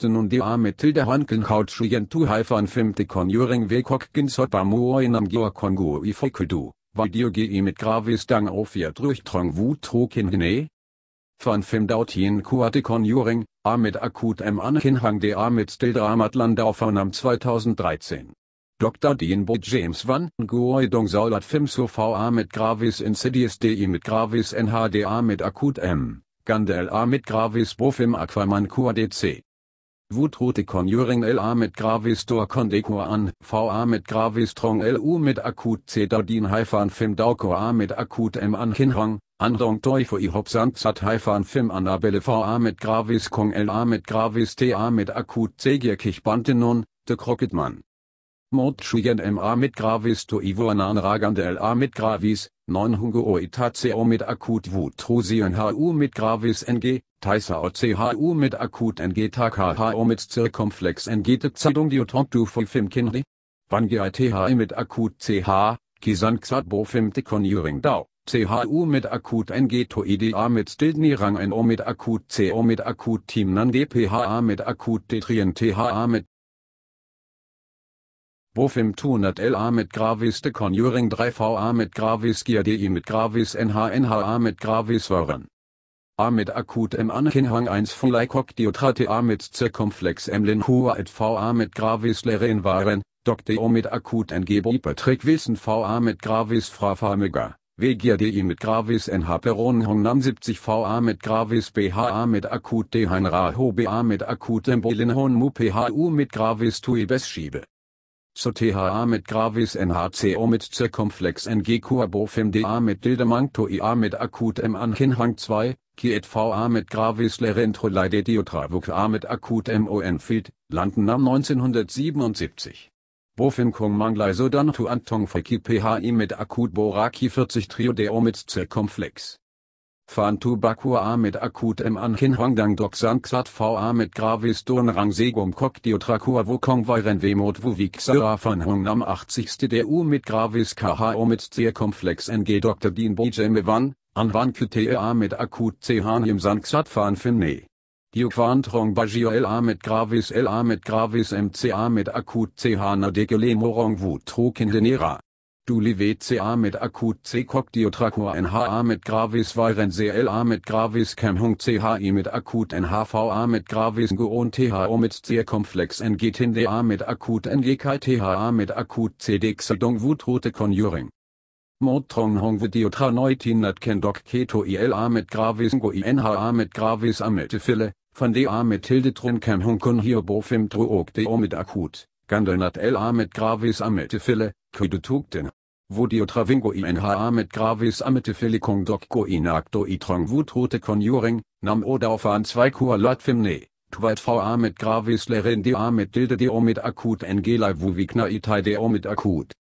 Den undia Matilda Honken Hautshuyentu Haifan Femte Conjuring Vekokkin Sopamuoinam Geokongu Ifekudu, Vadiogi mit Gravis Dang Ofia Drüchtrong Wu Trokin Hine? Van Femdautien Kuate Conjuring, Amit Akut M. Anhinhang de Amit Stildramat Landaufaunam 2013. Dr. Bo James Van Nguoi Dong Saulat Fim V A mit Gravis Insidious D I mit Gravis A mit Akut M. Gandel A mit Gravis Bofim Aquaman C. Wutrute Conjuring LA mit Gravistor Condeco an, VA mit Gravistrong LU mit Akut C Cetadin Haifan Film Dauko A mit Akut M an Kinrang, Andong Teufo I Hopsant Sat Haifan Film Annabelle VA mit Gravis Kong LA mit Gravis TA mit Akut C Gierkich Bantenon, De Crocketman. Mordschügen MA mit Gravis to Ivo Anan Ragande LA mit Gravis, 9 Hungo Itaceo mit Akut Vutrusien HU mit Gravis NG, Taisao CHU mit Akut NG o mit Circumflex NG Tepsadung Diotontu Fufim Kinri, e, Wangi ITHI mit Akut CH, Kisan bo Fim Deconuring Dao. CHU mit akut NG TOIDA mit Stildni Rang o mit akut CO mit akut Team NAN DPHA mit akut Detrien THA mit Bofim tunat LA mit Gravis de Conjuring 3 VA mit Gravis Gier DI mit Gravis NHNHA mit Gravis Vören. A mit akut M Anhinhang 1 Fleikok Diotrate A mit Zirkumflex M Lin Hua et VA mit Gravis Leren Waren, Dokte O mit akut NG Patrick Wilson VA mit Gravis Frafamega. WGDI mit Gravis NH Peron Hongnam 70 VA mit Gravis BHA mit Akut Dehan Ho BA mit Akut Embolin Mu PHU mit Gravis Tuibes Schiebe so THA mit Gravis NHCO mit Zirkumflex NG Coabofem DA mit Dildemanto IA mit Akut M Anhinhang 2, Kiet VA mit Gravis Lerentholide Diotravuk A mit Akut MON Field, Landen am 1977. Bofim Kung Manglai Sodan Tu Antong Faki PHI mit Akut Boraki 40 Trio DO mit Zirkumflex. Fan A mit akutem anhin hongdang doxan xat va mit gravis don rang segum kok diotrakua wukong weiren wemot wuvik sara von hongnam 80. der U mit gravis kho mit zirkumflex ng dr din bojeme wan, anwan qtea mit akut chehan im san xat fan finne. Trong Bajio LA mit Gravis LA mit Gravis MCA mit Akut CH Nadegele Morong Wu Trokin Denera. Dulivca mit akut C. Coctiotrachoa NHA mit gravis LA mit gravis Camhung CHI mit akut NHVA mit gravis Goon THO mit C. Circumflex NGTNDA mit akut NGKTHA mit akut C. CDXidong Wutrote Conjuring. Motrong Hong Vidiotranoitin nat Kendok Keto ILA mit gravis Go INHA mit gravis Ametifille, von DA mit Hilde Trun Camhung Kun Hiobofim Truog DO mit akut. Gandernat LA mit Gravis Ametifille, Küdetugten. Vodio travingo i nha mit gravis ametefelikong docco in acto i trongvut hote conjuring, nam odaufan 2 kua latfimne, twalt v mit gravis lerendi mit dilde mit akut engelai vuvikna itai mit akut.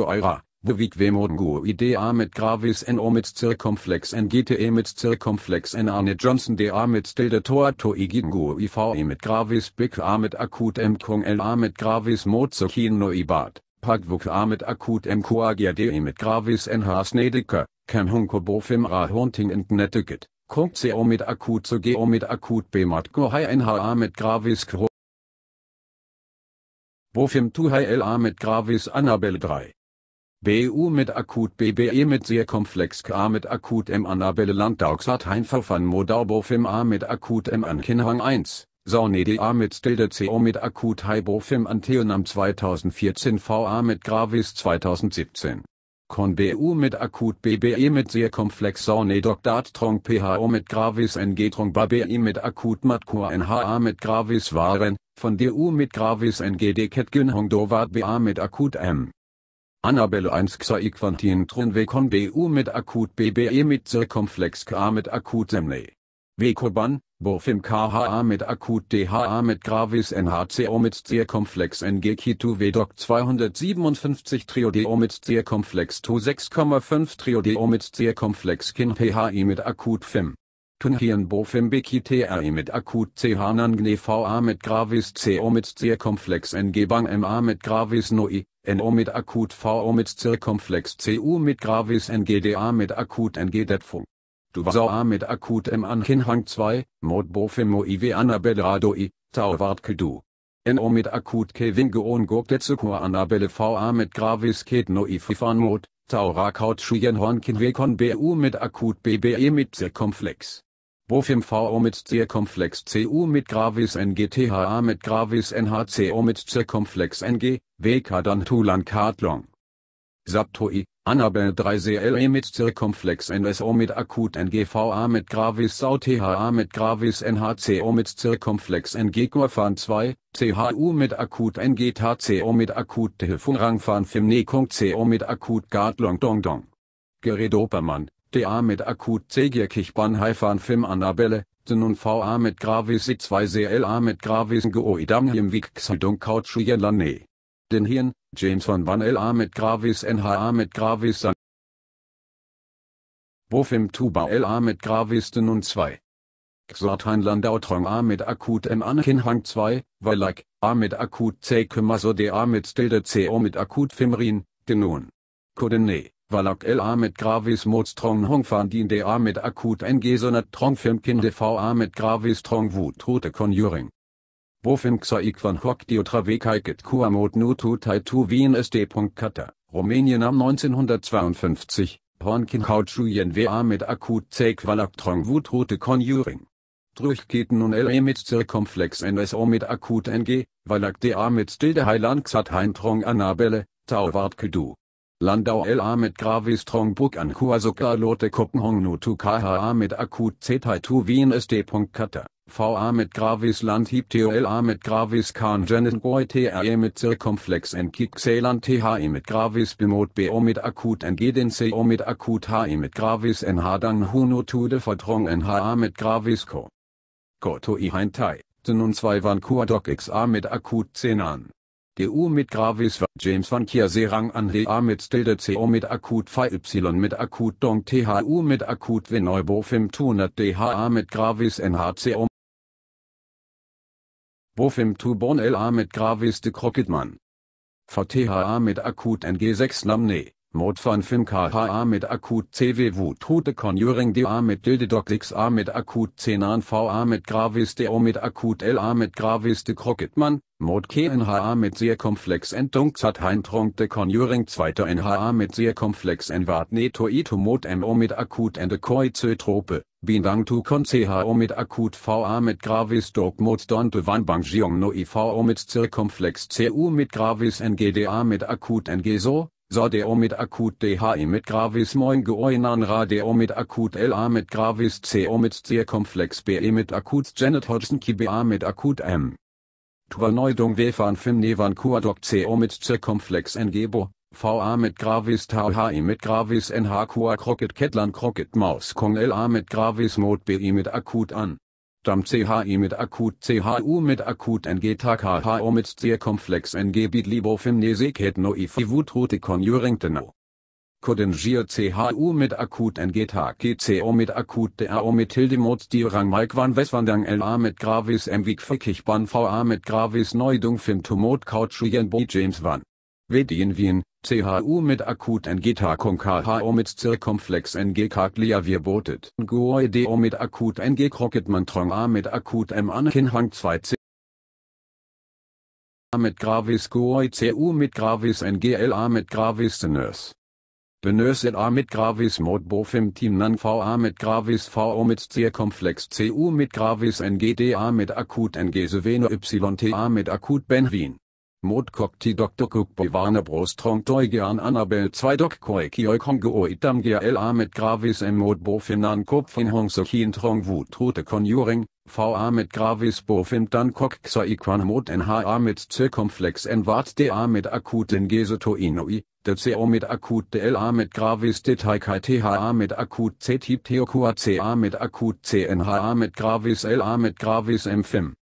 Eura, Bevit Vemodngu a mit gravis en omit circumflex en gte mit circumflex en ane johnson de a mit dilde stilde toato igingu iv e mit gravis big a mit akut m kung l a mit gravis mozokin no ibat. Pagvuk mit akut MKAGRDE mit gravis NH-snediker, kan hun gå bo fem Connecticut, kung CO mit akut så geo med akut bemat gå hej NHA mit gravis kro. Bofim fem tu LA mit gravis Annabelle 3. BU mit akut BBE mit Sehrkomplex KA mit akut M Annabelle Landdagsat Heinverfan Modau Bofim A mit akut M Ankinhang 1. Sonedea mit Tilde CO mit Akut Hypofim Antheonam 2014 VA mit Gravis 2017. Con BU mit Akut BBE mit Sehrkomplex Sonedoctat Trong PHO mit Gravis NG Trong BBE mit Akut Matkur NHA mit Gravis Waren, von DU mit Gravis NG Deket Günhong Dovat BA mit Akut M. Annabelle 1 Xai Quantin Con BU mit Akut BBE mit Sehrkomplex KA mit Akut Semne. Vekobon, Bofim KHA mit Akut DHA mit Gravis NHCO mit Zirkumflex NGKITU VDOC 257 TrioDO mit Zirkumflex TU 6,5 TrioDO mit Zirkumflex KIN PHI mit Akut FIM. Tunhien Bofim BKTRI mit Akut CH Nangne VA mit Gravis CO mit Zirkumflex NG Bang MA mit Gravis NOI, NO mit Akut VO mit Zirkumflex CU mit Gravis NGDA mit Akut NG Detfung. Du A mit akutem Anhang 2, Modbofemo ive Annabelle i, Tauwart Kedu. NO mit akut Kevingeon Gokdetsuko Annabelle VA mit Gravis Ketno i Fifanmod, Taura Kautschien Hornkinwekon BU mit akut BBE mit Zirkomflex. Bofim VO mit Zirkumflex CU mit Gravis NGTHA mit Gravis NHCO mit Zirkomflex NG, WK dann Tulan Katlong. Saptoi, Annabel 3 CLE e mit Zirkumflex NSO mit Akut NGVA mit Gravis SAU THA mit Gravis NHCO mit Zirkumflex NG Corfan 2, CHU mit Akut NG TCO mit Akut Hilfungrangfan Fimnekung CO mit Akut Gadlong Dong Dong. Gerät Opermann, DA mit Akut Zegirkichban Haifan Film Annabelle, nun VA mit Gravis i 2 CLA mit Gravis Goidam Himwik Xidung Kautschuyen Lane. Ne den Hirn, James von van L.A. mit Gravis N.H.A. mit Gravis San Bofim Tuba L.A. mit Gravisten und 2. Xortan Landau A mit Akut M Anakin 2, Valak, A mit Akut C Kümmerso D A mit Stilde C O mit Akut Fimrin, Denun. Kodene, Valak L mit Gravis Moz Hong Fan Din D mit Akut NG Sonat Trong Firmkin D V mit Gravis Trong Wut Rote Conjuring. Bofimxaikvan Hokti Otraveikaiket Kuamot Nutu Taitu Wien SD.Kata, Rumänien am 1952, Pornkin Hautschuyen VA mit Akut Zekvalaktrong Wutrute Conjuring. Drüchketen nun LE mit Zirkumflex NSO mit Akut NG, Valak DA mit Stilde Heilan Xat Heintrong Annabelle, Tauwart Kedu. Landau LA mit Gravis Trongbuk an Lote Kuppenhong Nutu KHA mit Akut Z2 Wien SD. Kata, VA mit Gravis Land Hip TOLA mit Gravis Khan Goi TRE mit Circumflex NKIK Xelan THE mit Gravis Bimot BO mit Akut NG den CO mit Akut HI mit Gravis NH dann Hunotude Vertrong NHA mit Gravis Co. Koto I Hein Heintai, nun 2 Kua Doc XA mit Akut 10 an. DU mit Gravis war James van Kierserang an HA mit Stilde CO mit Akut Phi Y mit Akut Dong THU mit Akut Venoibo Fim Tunat DHA mit Gravis NHCO Bofim Tu Bon LA mit Gravis de Crocketman. VTHA mit Akut NG6 Namne. Mod von Film KHA mit Akut CW Wutu de Conjuring DA mit Dilde Doc 6 mit Akut Cenan VA mit Gravis DO mit Akut LA mit Gravis de Crocketman, Mod KNHA mit sehr komplex Entung Zat de Conjuring 2. NHA mit sehr komplex Enwart Neto Ito Mod MO mit Akut Ende Koize Trope, Bindang tu Kon CHO mit Akut VA mit Gravis Doc Mod De Van Bang Jiong No IVO mit Zirkumflex CU mit Gravis NGDA mit Akut NG so, Sodeo mit akut DHI mit Gravis Moin Goinan Radio mit akut LA mit Gravis CO mit Circumflex BE mit akut Janet Hodgson KBA mit akut M. Tuaneudung Wefan Fim Nevan Kuadok CO mit Circumflex Ngebo, VA mit Gravis THI mit Gravis NH Kua Crockett Kettlan Crockett Maus Kong LA mit Gravis Mode BI mit akut an. DAM CHI mit Akut CHU mit Akut NG TKHO mit Circumflex NG Bit Libofimnese Ketno Ifivutrute Conjuringteno. Kodengier CHU mit Akut NG TKCO mit Akut DAO mit Hildemot Dirang Maikwan Weswandang LA mit Gravis MWIG BAN VA mit Gravis Neudung Fim Tumot Couchuyen Bo James WAN. Wedien Wien, CHU mit akut NGK KHO mit Zirkumflex NG Caglia wir botet GOEDO e mit akut NG Crocketmantron A mit akut M Ankinhang 2 C A mit Gravis GOI e CU mit Gravis NGLA mit Gravis Tenös. Benös A mit Gravis Mod Bofim Team Nan VA mit Gravis VO mit Zirkumflex CU mit Gravis NGDA mit akut NG Sevene YTA mit akut Benwin. Modkokti Dr. Kupivana Brostrong Toigean Annabel 2 Dok Koekioi Kongo Itamgia El mit Gravis M. Mod Bofinan Kopfin Hongsokin Trong Wut Rote Conjuring, V. mit Gravis Bofim Dan Kok Xoi Quan Mod NH Ahmed Circumflex N. Wart De Ahmed Akuten Gesetoinoi, De CO mit Akut De L. Ahmed Gravis Kai THA mit Akut C. Tip Teokua CA mit Akut C. NH Ahmed Gravis LA mit Gravis M. 5.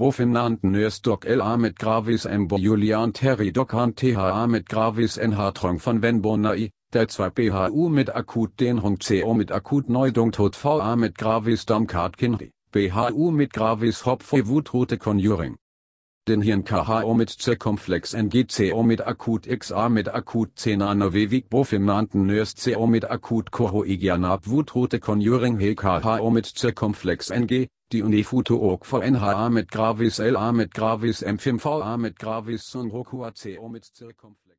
Bovenland Nørstok el Ahmed Gravis Mbo Julian Terry Dokhan THA mit Gravis NH Trong von Venbonai, der 2 BHU mit Akut Denhung CO mit Akut Neudung Tod VA mit Gravis Domkart Kinri, BHU mit Gravis Hopfe Wutrote Conjuring den Hirn KHO mit Zirkumflex NGCO mit akut XA mit akut 10 Anavevik Bofinanten NÖSCO mit akut Kohoigianab Wutrote Conjuring He KHO mit Zirkumflex NG, die Unifuto Okfa NHA mit Gravis LA mit Gravis M5VA mit Gravis Sunrokua CO mit Zirkumflex